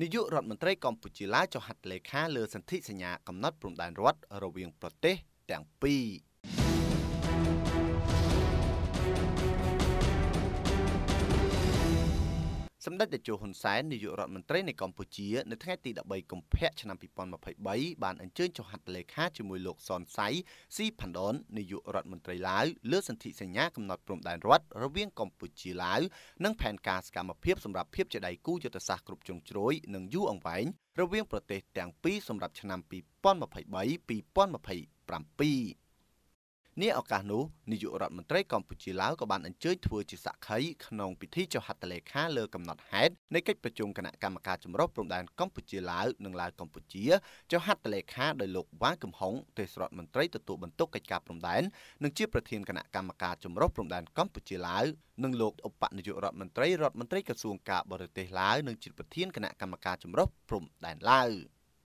នាយករដ្ឋមន្ត្រីកម្ពុជាឡាវចុះហត្ថលេខាលើសន្ធិសញ្ញាកំណត់ព្រំដែនរដ្ឋរវាងប្រទេសទាំងពីរសម្ដេចតេជោហ៊ុនសែននាយករដ្ឋមន្ត្រីនៃកម្ពុជានៅថ្ងៃទី13កុម្ភៈឆ្នាំ2023បានអញ្ជើញចុះហត្ថលេខាជាមួយលោកសនសៃស៊ីផាន់ដននាយករដ្ឋមន្ត្រីឡាវលើសន្ធិសញ្ញាកំណត់ព្រំដែនរដ្ឋរវាងកម្ពុជាឡាវនិងផែនការសកម្មភាពសម្រាប់ភាពជាដៃគូយុទ្ធសាស្ត្រគ្រប់ជ្រុងជ្រោយនិងយូរអង្វែងរវាងប្រទេសទាំងពីរសម្រាប់ឆ្នាំ2023 2027នេះឱកាសនោះនាយករដ្ឋមន្ត្រីកម្ពុជាឡាវក៏បានអញ្ជើញធ្វើជាសក្ខីក្នុងពិធីចុះហត្ថលេខាលើកំណត់ហេតុនៃកិច្ចប្រជុំគណៈកម្មការចម្រុះព្រំដែនកម្ពុជាឡាវនិងឡាវកម្ពុជាចុះហត្ថលេខាដោយលោកវ៉ាកំហុងទេសរដ្ឋមន្ត្រីទទួលបន្ទុកកិច្ចការព្រំដែននិងជាប្រធានគណៈកម្មការចម្រុះព្រំដែនកម្ពុជាឡាវនិងលោកឧបនាយករដ្ឋមន្ត្រីរដ្ឋមន្ត្រីក្រសួងការបរទេសឡាវនិងជាប្រធានគណៈកម្មការចម្រុះព្រំដែនឡាវ។